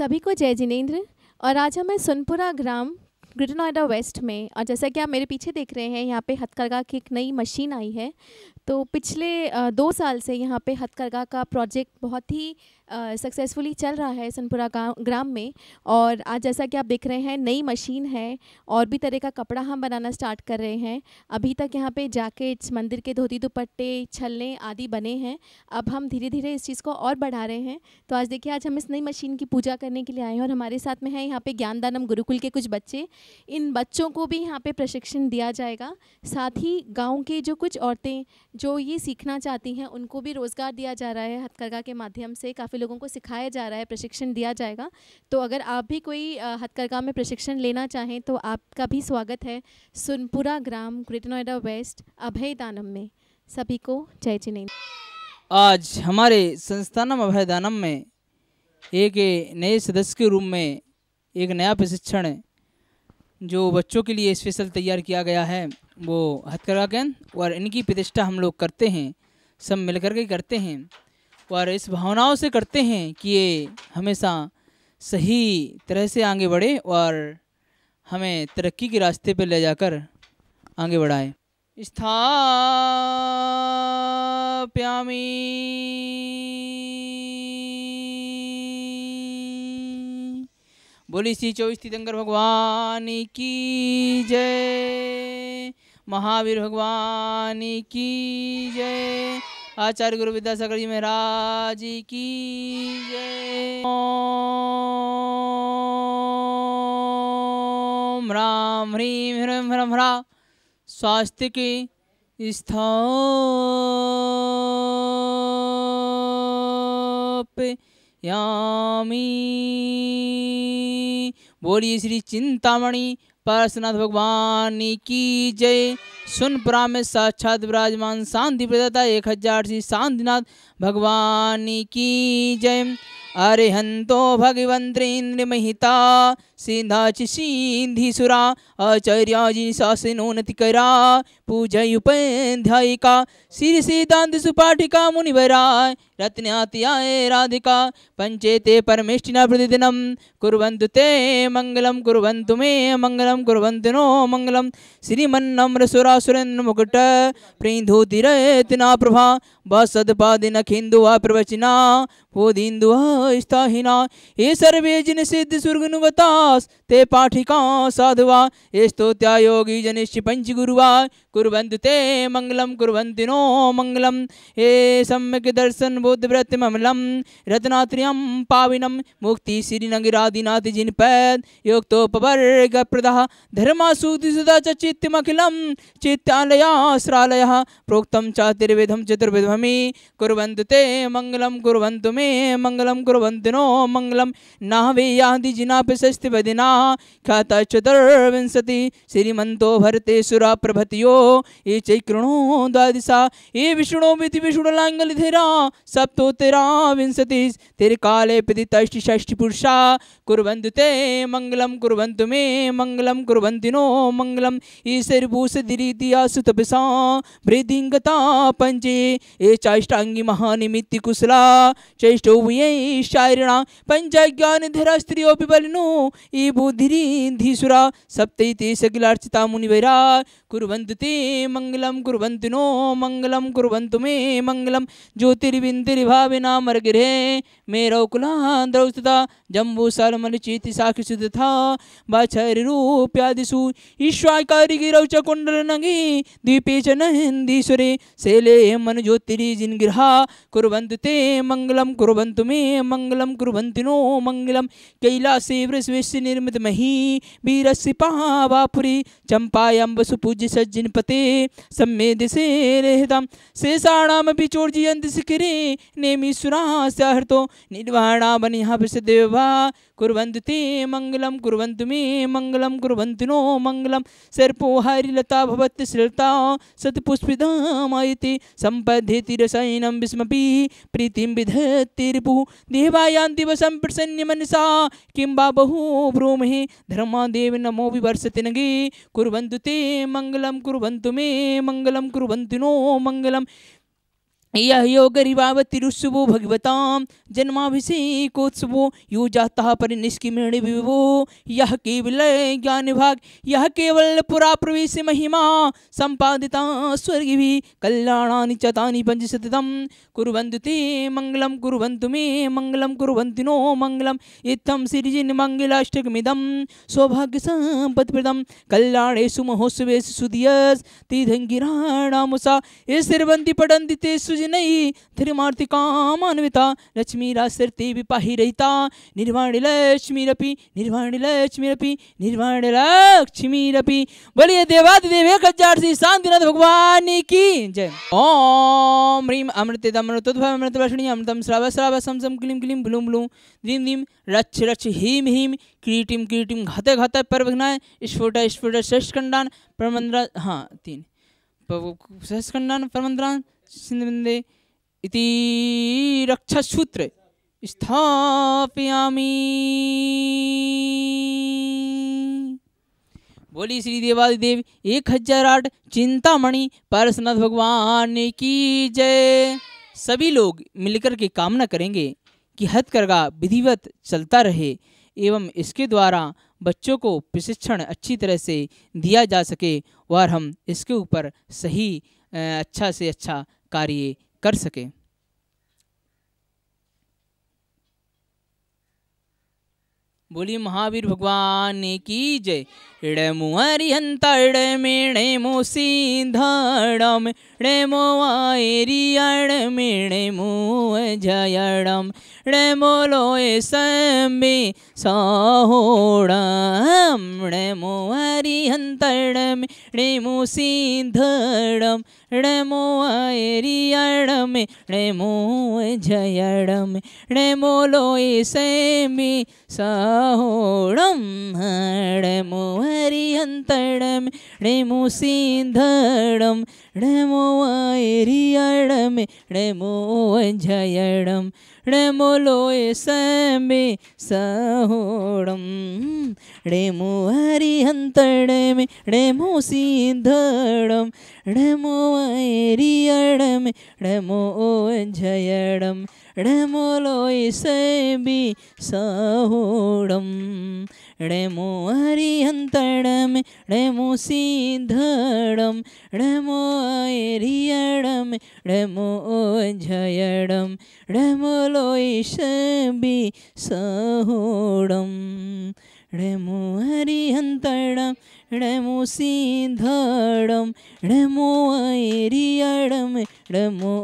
सभी को जय जिनेन्द्र और आज हमें सुनपुरा ग्राम ग्रेटर नोएडा वेस्ट में और जैसा कि आप मेरे पीछे देख रहे हैं यहाँ पे हथकरघा की एक नई मशीन आई है तो पिछले दो साल से यहाँ पे हथकरघा का प्रोजेक्ट बहुत ही सक्सेसफुली चल रहा है सनपुरा ग्राम में और आज जैसा कि आप देख रहे हैं नई मशीन है और भी तरह का कपड़ा हम बनाना स्टार्ट कर रहे हैं अभी तक यहाँ पे जैकेट्स मंदिर के धोती दुपट्टे छलने आदि बने हैं अब हम धीरे धीरे इस चीज़ को और बढ़ा रहे हैं तो आज देखिए आज हम इस नई मशीन की पूजा करने के लिए आए हैं और हमारे साथ में है यहाँ पर ज्ञानदानम गुरुकुल के कुछ बच्चे इन बच्चों को भी यहाँ पर प्रशिक्षण दिया जाएगा साथ ही गाँव के जो कुछ औरतें जो ये सीखना चाहती हैं उनको भी रोज़गार दिया जा रहा है हथकरघा के माध्यम से काफ़ी लोगों को सिखाया जा रहा है प्रशिक्षण दिया जाएगा तो अगर आप भी कोई हथकरघा में प्रशिक्षण लेना चाहें तो आपका भी स्वागत है सुनपुरा ग्राम ग्रेटर नोएडा वेस्ट अभय दानम में सभी को जय जिने आज हमारे संस्थानम अभय दानम में एक नए सदस्य के रूप में एक नया प्रशिक्षण जो बच्चों के लिए स्पेशल तैयार किया गया है वो हथकरघा केंद्र और इनकी प्रतिष्ठा हम लोग करते हैं सब मिलकर के करते हैं पर इस भावनाओं से करते हैं कि ये हमेशा सही तरह से आगे बढ़े और हमें तरक्की के रास्ते पर ले जाकर आगे बढ़ाए स्थाप्यामी बोली श्री चौबीस तीतंकर भगवान की जय महावीर भगवान की जय आचार्य गुरु विद्यासागर जी महाराज की जय ओम राम ह्रीम ह्रम ह्रम ह्रा स्वास्थ्य के स्थमी बोली बोलिए श्री चिंतामणि पार्शनाथ भगवान की जय सुन प्राम में साक्षात विराजमान शांति प्रदाता एक हजार श्री शांतिनाथ भगवान की जय अरिहन्तो भगवन्त्रेन्द्रमहिता सिन्धाचिसिन्धिसुरा आचार्याजी पूजय पूजयुपेध्यायिका श्री सिद्धांत सुपाठिका मुनिवरा रत्नात्याय राधिका पंचेते परमेष्टिना प्रतिदिन कुर्वन्तु ते मङ्गलं कुर्वन्तु मे मंगल कुर्वन्तु नो मङ्गलं मुकुट प्रीन्धोतिरयतिना प्रभा खिंदुवा प्रवचना हो दीन दुआस्ताहिना ये सर्वे जिन सिद्ध नुवतास ते पाठिका साधुवा ये स्तोत्या योगी जनिश्च गुरुवा कुर्वन्तु ते मंगलम कुर्वन्ति नो मंगलम ये सम्यक दर्शन ममलम रत्नात्रियम पाविनम मुक्ति श्रीनगिरादिनाथ प्रदा धर्मा धर्मासूति सुधा च चित्तमखिलं चित्तालयाश्रालयः प्रोक्तं चातिर्विधं चतुर्विधमी कुर्वन्तु ते मंगलम कुरु मे मंगल कुरवंतिनो मंगल नाहवे यादि जिना प्रशस्तिपदिना ख्यात चतुर्विंशति श्रीमंतो भरते सुरा प्रभतियो ये चैकृणो द्वादिशा ये विष्णु विधि विष्णु लांगल धीरा सप्तो विंशति तेरे काले प्रतिष्ठ षष्ठी ते मंगल कुरु मे मंगल कुरवंतिनो नो मंगल दिरीतिया सुतपसा भृदिंगता पंचे ये चाष्टांगी महानिमित्ति कुशला चै श्रेष्ठ श्रेष्ठो व्ययि शायरिणा पञ्चज्ञानधरास्त्रियोऽपि बलिनो ये बोधिरीन्धिसुरा सप्तैः ते सकिलार्चिता मुनिवैरा कुर्वन्तु ते मङ्गलं कुर्वन्तु नो मङ्गलं कुर्वन्तु मे मङ्गलं ज्योतिर्विन्दिर्भाविनामर्गिरे मे रौकुलान्द्रौ तथा जम्बूसालमलिचेति साक्षिषु तथा वाचरिरूप्यादिषु ईश्वाकारिगिरौ च नगे द्वीपे च नन्दीश्वरे शैले मन गृह कुर्वन्तु ते मंगलम कुरंत मे मंगल कुरंति नो मंगल कैलासे वृष्वेश निर्मित मही वीरस्य पावापुरी पूज्य सज्जन सज्जनपते समे दिशे रहतां शेषाणामपि चोर्जयन्ति शिखिरे नेमीश्वरास्य हृतो निर्वाणावनिः प्रसदेवा कुर्वन्तु ते मंगल कुरु मे मङ्गलं कुर्वन्तु नो मङ्गलं सर्पोहारिलता भवत्यश्रिलता सत्पुष्पिदामायते सम्पद्येति रसायनं विस्मपि प्रीतिं विधत्ति रिपुः देवायान्ति मनसा किंबा वा बहु भ्रूमहे धर्मादेव नमो विवर्षति नगे कुर्वन्तु ते मंगल कुरु मे मंगल कुरु नो मंगल ययोग रिवावतिरुत्सवो भगवता जन्माभिषेकोत्सवो यो जाता पर निष्किमेण विवो यह केवल ज्ञान भाग यह केवल पुरा प्रवेश महिमा संपादिता स्वर्ग भी कल्याणानि चतानि पंचशतम कुरुवंतु ते मंगलम कुरुवंतु मे मंगलम कुरुवंतु नो मंगलाष्टकमिदम सौभाग्य श्रीजिन्मङ्गलाष्टकमिदं सौभाग्यसम्पत्प्रदं कल्याणेशु महोत्सवेषु सुधियस् तीर्थङ्गिराणामुषा ये पढ़ंती ते तेषु लक्ष्मी सृजनयी धर्मार्तिका मानविता लक्ष्मीरासर्ति विपाहिरहिता निर्वाणलक्ष्मीरपि निर्वाणलक्ष्मीरपि निर्वाणलक्ष्मीरपि बोलिए देवादिदेव एक हजार श्री शांतिनाथ भगवान की जय ओम ह्रीम वर्षणी अमृतम श्राव श्राव सम सम क्लीं क्लीं ब्लूम ब्लूं द्रीं द्रीं रच रक्ष ह्रीं ह्रीं क्रीटिम क्रीटिं घत घत स्फोट स्फोट स्फुट श्रेष्ठखंडान परमंद्रा हाँ तीन सहस्खंडान प्रमंद्रान रक्षिन्दे इति रक्षसूत्र स्थापयामी बोली श्री देवादिदेव एक हजार आठ चिंतामणि परसनाथ भगवान की जय सभी लोग मिलकर के कामना करेंगे कि हथकरगा विधिवत चलता रहे एवं इसके द्वारा बच्चों को प्रशिक्षण अच्छी तरह से दिया जा सके और हम इसके ऊपर सही अच्छा से अच्छा कार्य कर सकें बोली महावीर भगवान की जय रे मो हरिहंता ड़मे ड़ेमो सीधाड़म मेणे मो जयड़म रे मो लोए सम्बे साहोड़म ड़ेमो हरिहंता मो ड़ेमो सीधाड़म मेणे मो जयड़म रे मो लोए सम्बे सा ஓடம் டெமோ அரியந்தடம் டெமோ சீந்தடம் டெமோ எரியடமே டெமோ அஞ்சயடம் டெமோ லோய சம்பி சோடம் டெமோ அரியந்தடமே டெமோ சீந்தடம் டெமோ எரியடமே டெமோ அஞ்சயடம் டெமோ லோய சம்பி சோடம் ढेमुडम ढेमो हरिहंतड़म ढेमो सीधड़म ढेमो एरियड़म ढेमो झयड़म ढेमो लोईश बी सहोड़म ढेमो हरिहंतड़म ढेमो सीधड़म ढेमो एरियड़म ढेमो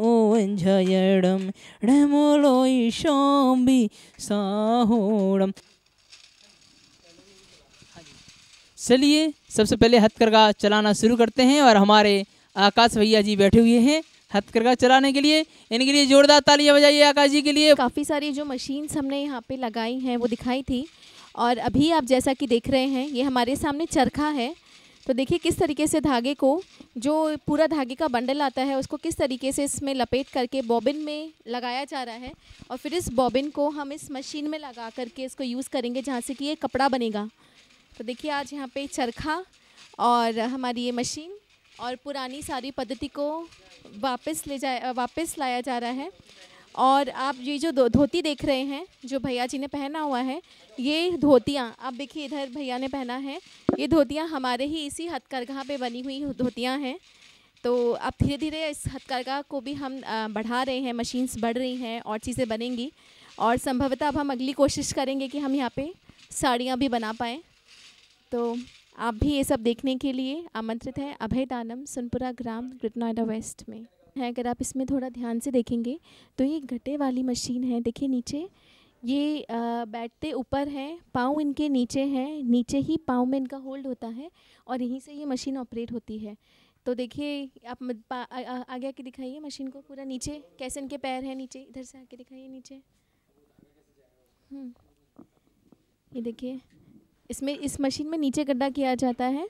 झयड़म ढेमो लोईशों बी साहोड़म चलिए सबसे पहले हथकरघा चलाना शुरू करते हैं और हमारे आकाश भैया जी बैठे हुए हैं हथकरघा चलाने के लिए इनके लिए जोरदार तालियां बजाइए आकाश जी के लिए काफ़ी सारी जो मशीन्स हमने यहाँ पे लगाई हैं वो दिखाई थी और अभी आप जैसा कि देख रहे हैं ये हमारे सामने चरखा है तो देखिए किस तरीके से धागे को जो पूरा धागे का बंडल आता है उसको किस तरीके से इसमें लपेट करके बॉबिन में लगाया जा रहा है और फिर इस बॉबिन को हम इस मशीन में लगा करके इसको यूज़ करेंगे जहाँ से कि ये कपड़ा बनेगा तो देखिए आज यहाँ पे चरखा और हमारी ये मशीन और पुरानी सारी पद्धति को वापस ले जाए वापस लाया जा रहा है और आप ये जो धोती देख रहे हैं जो भैया जी ने पहना हुआ है ये धोतियाँ आप देखिए इधर भैया ने पहना है ये धोतियाँ हमारे ही इसी हथकरघा पे बनी हुई धोतियाँ हैं तो अब धीरे धीरे इस हथकरघा को भी हम बढ़ा रहे हैं मशीन्स बढ़ रही हैं और चीज़ें बनेंगी और संभवतः अब हम अगली कोशिश करेंगे कि हम यहाँ पर साड़ियाँ भी बना पाएँ तो आप भी ये सब देखने के लिए आमंत्रित हैं अभय दानम सुनपुरा ग्राम ग्रेट नोएडा वेस्ट में है अगर आप इसमें थोड़ा ध्यान से देखेंगे तो ये घटे वाली मशीन है देखिए नीचे ये बैठते ऊपर हैं पाँव इनके नीचे हैं नीचे ही पाँव में इनका होल्ड होता है और यहीं से ये मशीन ऑपरेट होती है तो देखिए आप आगे आके दिखाइए मशीन को पूरा नीचे कैसे इनके पैर हैं नीचे इधर से आके दिखाइए नीचे हम्म। ये देखिए इसमें इस मशीन में नीचे गड्ढा किया जाता है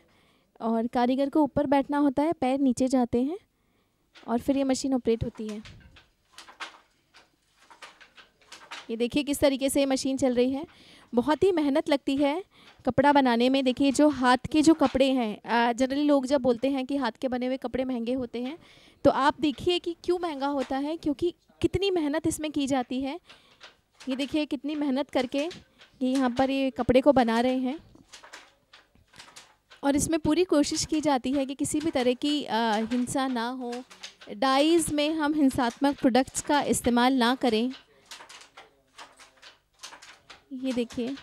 और कारीगर को ऊपर बैठना होता है पैर नीचे जाते हैं और फिर ये मशीन ऑपरेट होती है ये देखिए किस तरीके से ये मशीन चल रही है बहुत ही मेहनत लगती है कपड़ा बनाने में देखिए जो हाथ के जो कपड़े हैं जनरली लोग जब बोलते हैं कि हाथ के बने हुए कपड़े महंगे होते हैं तो आप देखिए कि क्यों महंगा होता है क्योंकि कितनी मेहनत इसमें की जाती है ये देखिए कितनी मेहनत करके ये यहाँ पर ये कपड़े को बना रहे हैं और इसमें पूरी कोशिश की जाती है कि किसी भी तरह की आ, हिंसा ना हो डाइज में हम हिंसात्मक प्रोडक्ट्स का इस्तेमाल ना करें ये देखिए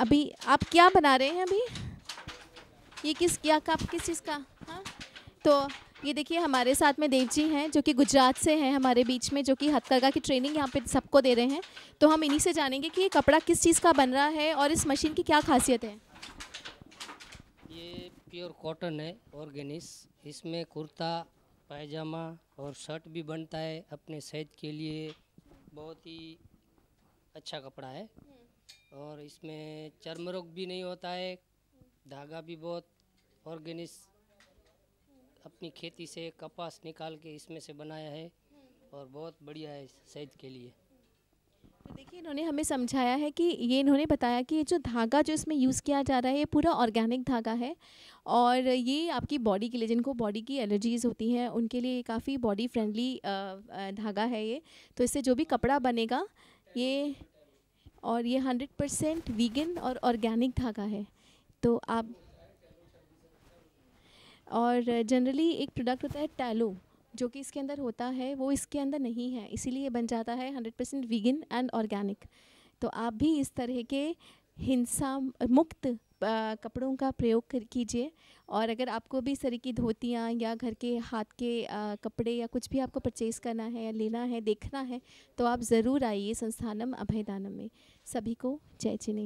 अभी आप क्या बना रहे हैं अभी ये किस क्या आप किस चीज़ का हाँ तो ये देखिए हमारे साथ में देव जी हैं जो कि गुजरात से हैं हमारे बीच में जो कि हथकरघा की ट्रेनिंग यहाँ पे सबको दे रहे हैं तो हम इन्हीं से जानेंगे कि ये कपड़ा किस चीज़ का बन रहा है और इस मशीन की क्या खासियत है ये प्योर कॉटन है ऑर्गेनिस इसमें कुर्ता पायजामा और शर्ट भी बनता है अपने सेहत के लिए बहुत ही अच्छा कपड़ा है और इसमें चर्म रोग भी नहीं होता है धागा भी बहुत ऑर्गेनिस अपनी खेती से कपास निकाल के इसमें से बनाया है और बहुत बढ़िया है सेहत के लिए तो देखिए इन्होंने हमें समझाया है कि ये इन्होंने बताया कि ये जो धागा जो इसमें यूज़ किया जा रहा है ये पूरा ऑर्गेनिक धागा है और ये आपकी बॉडी के लिए जिनको बॉडी की एलर्जीज़ होती हैं उनके लिए काफ़ी बॉडी फ्रेंडली धागा है ये तो इससे जो भी कपड़ा बनेगा ये और ये हंड्रेड परसेंट वीगन और ऑर्गेनिक धागा है तो आप और जनरली एक प्रोडक्ट होता है टैलो जो कि इसके अंदर होता है वो इसके अंदर नहीं है इसीलिए बन जाता है hundred percent vegan and organic तो आप भी इस तरह के हिंसा मुक्त कपड़ों का प्रयोग कीजिए और अगर आपको भी सर की धोतियाँ या घर के हाथ के आ, कपड़े या कुछ भी आपको परचेज करना है या लेना है देखना है तो आप ज़रूर आइए संस्थानम अभयदानम में सभी को जय चिनी